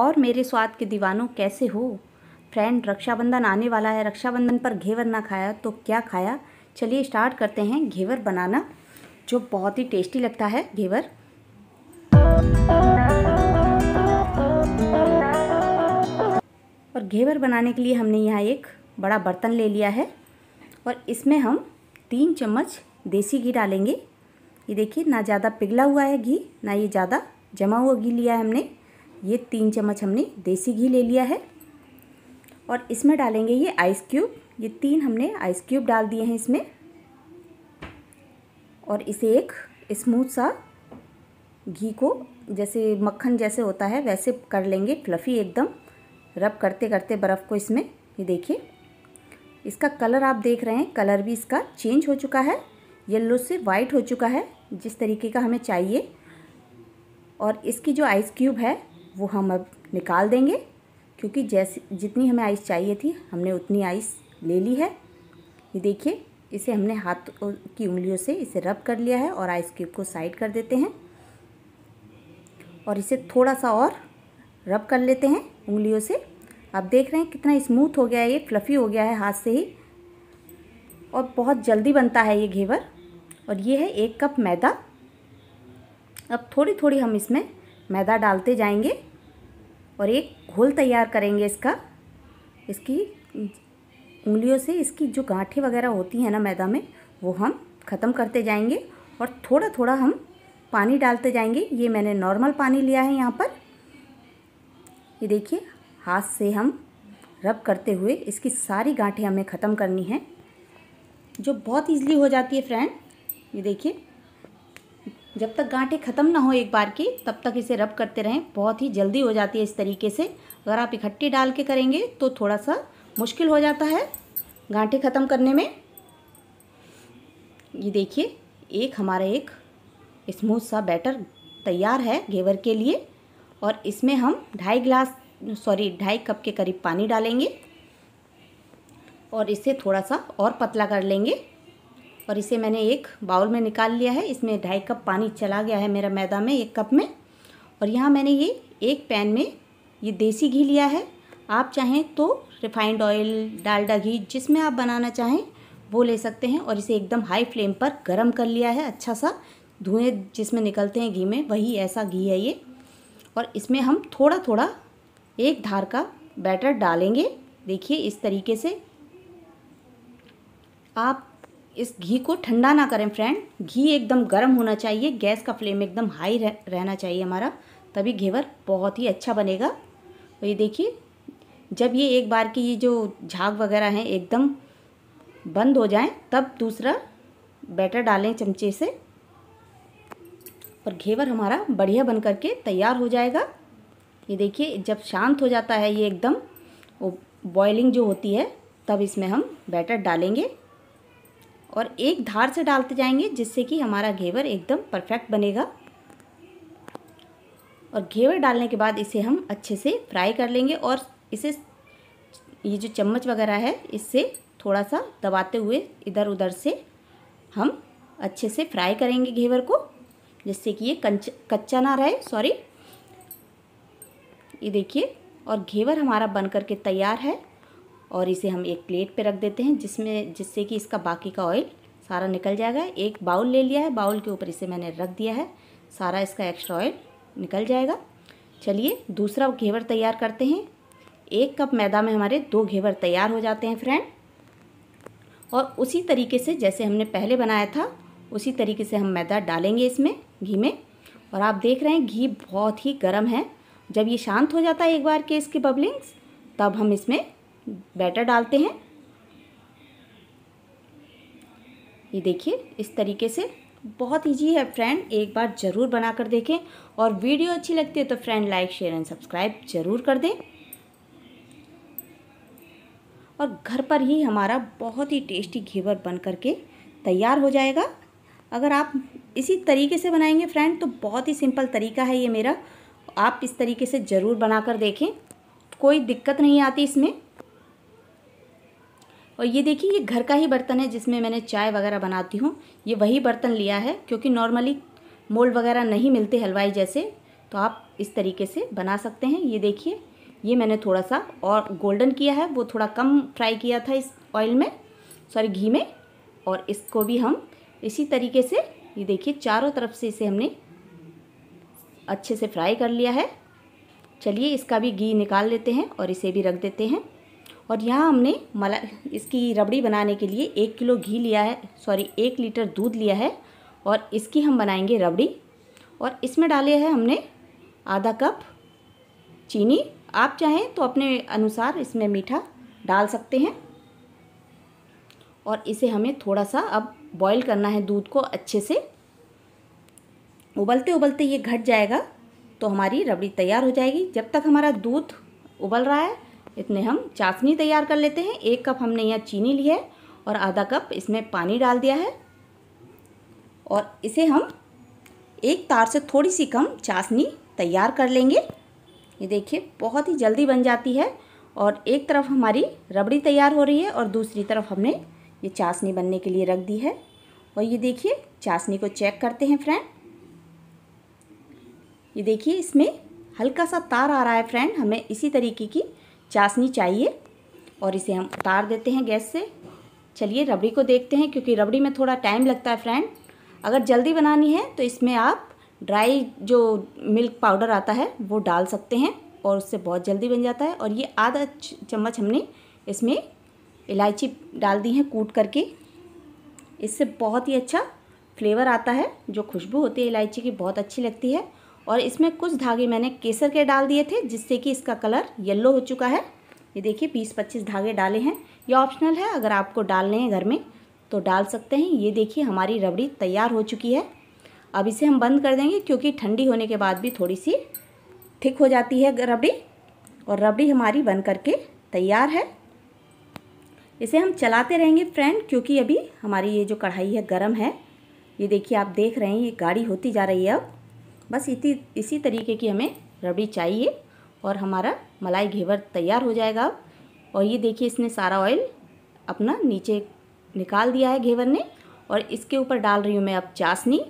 और मेरे स्वाद के दीवानों कैसे हो फ्रेंड रक्षाबंधन आने वाला है रक्षाबंधन पर घेवर ना खाया तो क्या खाया चलिए स्टार्ट करते हैं घेवर बनाना जो बहुत ही टेस्टी लगता है घेवर और घेवर बनाने के लिए हमने यहाँ एक बड़ा बर्तन ले लिया है और इसमें हम तीन चम्मच देसी घी डालेंगे ये देखिए ना ज़्यादा पिघला हुआ है घी ना ये ज़्यादा जमा हुआ घी लिया है हमने ये तीन चम्मच हमने देसी घी ले लिया है और इसमें डालेंगे ये आइस क्यूब ये तीन हमने आइस क्यूब डाल दिए हैं इसमें और इसे एक स्मूथ सा घी को जैसे मक्खन जैसे होता है वैसे कर लेंगे फ्लफ़ी एकदम रब करते करते बर्फ़ को इसमें ये देखिए इसका कलर आप देख रहे हैं कलर भी इसका चेंज हो चुका है येल्लो से वाइट हो चुका है जिस तरीके का हमें चाहिए और इसकी जो आइस क्यूब है वो हम अब निकाल देंगे क्योंकि जैसे जितनी हमें आइस चाहिए थी हमने उतनी आइस ले ली है ये देखिए इसे हमने हाथ की उंगलियों से इसे रब कर लिया है और आइस क्यूब को साइड कर देते हैं और इसे थोड़ा सा और रब कर लेते हैं उंगलियों से आप देख रहे हैं कितना स्मूथ हो गया है ये फ्लफ़ी हो गया है हाथ से ही और बहुत जल्दी बनता है ये घेवर और ये है एक कप मैदा अब थोड़ी थोड़ी हम इसमें मैदा डालते जाएंगे और एक घोल तैयार करेंगे इसका इसकी उंगलियों से इसकी जो गांठें वगैरह होती हैं ना मैदा में वो हम ख़त्म करते जाएंगे और थोड़ा थोड़ा हम पानी डालते जाएंगे ये मैंने नॉर्मल पानी लिया है यहाँ पर ये देखिए हाथ से हम रब करते हुए इसकी सारी गांठें हमें ख़त्म करनी है जो बहुत ईजली हो जाती है फ्रेंड ये देखिए जब तक गांठें ख़त्म ना हो एक बार की तब तक इसे रब करते रहें बहुत ही जल्दी हो जाती है इस तरीके से अगर आप इकट्ठी डाल के करेंगे तो थोड़ा सा मुश्किल हो जाता है गांठें ख़त्म करने में ये देखिए एक हमारा एक स्मूथ सा बैटर तैयार है घेवर के लिए और इसमें हम ढाई गिलास सॉरी ढाई कप के करीब पानी डालेंगे और इसे थोड़ा सा और पतला कर लेंगे और इसे मैंने एक बाउल में निकाल लिया है इसमें ढाई कप पानी चला गया है मेरा मैदा में एक कप में और यहाँ मैंने ये एक पैन में ये देसी घी लिया है आप चाहें तो रिफाइंड ऑयल डालडा घी जिसमें आप बनाना चाहें वो ले सकते हैं और इसे एकदम हाई फ्लेम पर गर्म कर लिया है अच्छा सा धुएँ जिसमें निकलते हैं घी में वही ऐसा घी है ये और इसमें हम थोड़ा थोड़ा एक धार का बैटर डालेंगे देखिए इस तरीके से आप इस घी को ठंडा ना करें फ्रेंड घी एकदम गर्म होना चाहिए गैस का फ्लेम एकदम हाई रह, रहना चाहिए हमारा तभी घेवर बहुत ही अच्छा बनेगा तो ये देखिए जब ये एक बार की ये जो झाग वगैरह हैं एकदम बंद हो जाएं तब दूसरा बैटर डालें चमचे से और घेवर हमारा बढ़िया बन करके तैयार हो जाएगा ये देखिए जब शांत हो जाता है ये एकदम बॉयलिंग जो होती है तब इसमें हम बैटर डालेंगे और एक धार से डालते जाएंगे जिससे कि हमारा घेवर एकदम परफेक्ट बनेगा और घेवर डालने के बाद इसे हम अच्छे से फ्राई कर लेंगे और इसे ये जो चम्मच वगैरह है इससे थोड़ा सा दबाते हुए इधर उधर से हम अच्छे से फ्राई करेंगे घेवर को जिससे कि ये कंच कच्चा ना रहे सॉरी ये देखिए और घेवर हमारा बन करके तैयार है और इसे हम एक प्लेट पे रख देते हैं जिसमें जिससे कि इसका बाकी का ऑयल सारा निकल जाएगा एक बाउल ले लिया है बाउल के ऊपर इसे मैंने रख दिया है सारा इसका एक्स्ट्रा ऑयल निकल जाएगा चलिए दूसरा घेवर तैयार करते हैं एक कप मैदा में हमारे दो घेवर तैयार हो जाते हैं फ्रेंड और उसी तरीके से जैसे हमने पहले बनाया था उसी तरीके से हम मैदा डालेंगे इसमें घी में और आप देख रहे हैं घी बहुत ही गर्म है जब ये शांत हो जाता है एक बार के इसके बबलिंग्स तब हम इसमें बैटर डालते हैं ये देखिए इस तरीके से बहुत ईजी है फ्रेंड एक बार ज़रूर बना कर देखें और वीडियो अच्छी लगती है तो friend like share and subscribe ज़रूर कर दें और घर पर ही हमारा बहुत ही टेस्टी घेवर बन करके तैयार हो जाएगा अगर आप इसी तरीके से बनाएंगे फ्रेंड तो बहुत ही सिंपल तरीका है ये मेरा आप इस तरीके से ज़रूर बना कर देखें कोई दिक्कत नहीं आती इसमें और ये देखिए ये घर का ही बर्तन है जिसमें मैंने चाय वगैरह बनाती हूँ ये वही बर्तन लिया है क्योंकि नॉर्मली मोल्ड वगैरह नहीं मिलते हलवाई जैसे तो आप इस तरीके से बना सकते हैं ये देखिए ये मैंने थोड़ा सा और गोल्डन किया है वो थोड़ा कम फ्राई किया था इस ऑयल में सॉरी घी में और इसको भी हम इसी तरीके से ये देखिए चारों तरफ से इसे हमने अच्छे से फ्राई कर लिया है चलिए इसका भी घी निकाल लेते हैं और इसे भी रख देते हैं और यहाँ हमने मला इसकी रबड़ी बनाने के लिए एक किलो घी लिया है सॉरी एक लीटर दूध लिया है और इसकी हम बनाएंगे रबड़ी और इसमें डाले हैं हमने आधा कप चीनी आप चाहें तो अपने अनुसार इसमें मीठा डाल सकते हैं और इसे हमें थोड़ा सा अब बॉईल करना है दूध को अच्छे से उबलते उबलते ये घट जाएगा तो हमारी रबड़ी तैयार हो जाएगी जब तक हमारा दूध उबल रहा है इतने हम चाशनी तैयार कर लेते हैं एक कप हमने यहाँ चीनी ली है और आधा कप इसमें पानी डाल दिया है और इसे हम एक तार से थोड़ी सी कम चाशनी तैयार कर लेंगे ये देखिए बहुत ही जल्दी बन जाती है और एक तरफ हमारी रबड़ी तैयार हो रही है और दूसरी तरफ हमने ये चाशनी बनने के लिए रख दी है और ये देखिए चाशनी को चेक करते हैं फ्रेंड ये देखिए इसमें हल्का सा तार आ रहा है फ्रेंड हमें इसी तरीके की चाशनी चाहिए और इसे हम उतार देते हैं गैस से चलिए रबड़ी को देखते हैं क्योंकि रबड़ी में थोड़ा टाइम लगता है फ्रेंड अगर जल्दी बनानी है तो इसमें आप ड्राई जो मिल्क पाउडर आता है वो डाल सकते हैं और उससे बहुत जल्दी बन जाता है और ये आधा चम्मच हमने इसमें इलायची डाल दी है कूट करके इससे बहुत ही अच्छा फ्लेवर आता है जो खुशबू होती है इलायची की बहुत अच्छी लगती है और इसमें कुछ धागे मैंने केसर के डाल दिए थे जिससे कि इसका कलर येल्लो हो चुका है ये देखिए बीस पच्चीस धागे डाले हैं ये ऑप्शनल है अगर आपको डालने हैं घर में तो डाल सकते हैं ये देखिए हमारी रबड़ी तैयार हो चुकी है अब इसे हम बंद कर देंगे क्योंकि ठंडी होने के बाद भी थोड़ी सी थिक हो जाती है रबड़ी और रबड़ी हमारी बन करके तैयार है इसे हम चलाते रहेंगे फ्रेंड क्योंकि अभी हमारी ये जो कढ़ाई है गर्म है ये देखिए आप देख रहे हैं ये गाढ़ी होती जा रही है अब बस इसी इसी तरीके की हमें रबड़ी चाहिए और हमारा मलाई घेवर तैयार हो जाएगा अब और ये देखिए इसने सारा ऑयल अपना नीचे निकाल दिया है घेवर ने और इसके ऊपर डाल रही हूँ मैं अब चाशनी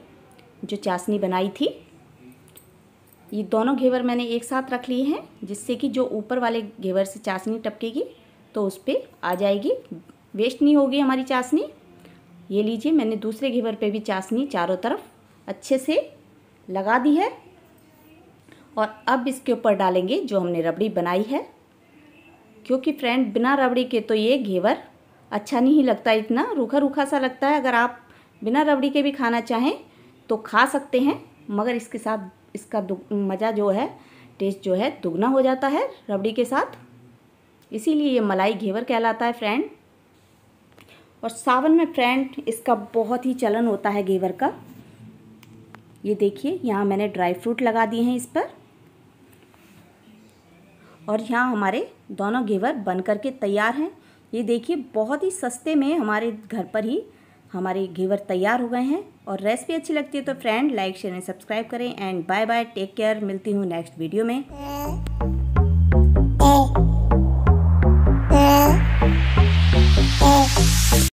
जो चाशनी बनाई थी ये दोनों घेवर मैंने एक साथ रख लिए हैं जिससे कि जो ऊपर वाले घेवर से चाशनी टपकेगी तो उस पर आ जाएगी वेस्ट नहीं होगी हमारी चाशनी ये लीजिए मैंने दूसरे घेवर पे भी चाशनी चारों तरफ अच्छे से लगा दी है और अब इसके ऊपर डालेंगे जो हमने रबड़ी बनाई है क्योंकि फ्रेंड बिना रबड़ी के तो ये घेवर अच्छा नहीं लगता इतना रूखा रूखा सा लगता है अगर आप बिना रबड़ी के भी खाना चाहें तो खा सकते हैं मगर इसके साथ इसका मज़ा जो है टेस्ट जो है दुगना हो जाता है रबड़ी के साथ इसीलिए ये मलाई घेवर कहलाता है फ्रेंड और सावन में फ्रेंड इसका बहुत ही चलन होता है घेवर का ये देखिए यहाँ मैंने ड्राई फ्रूट लगा दिए हैं इस पर और यहाँ हमारे दोनों घेवर बन कर के तैयार हैं ये देखिए बहुत ही सस्ते में हमारे घर पर ही हमारे घेवर तैयार हो गए हैं और रेसिपी अच्छी लगती है तो friend like share and subscribe करें and bye bye take care मिलती हूँ नेक्स्ट वीडियो में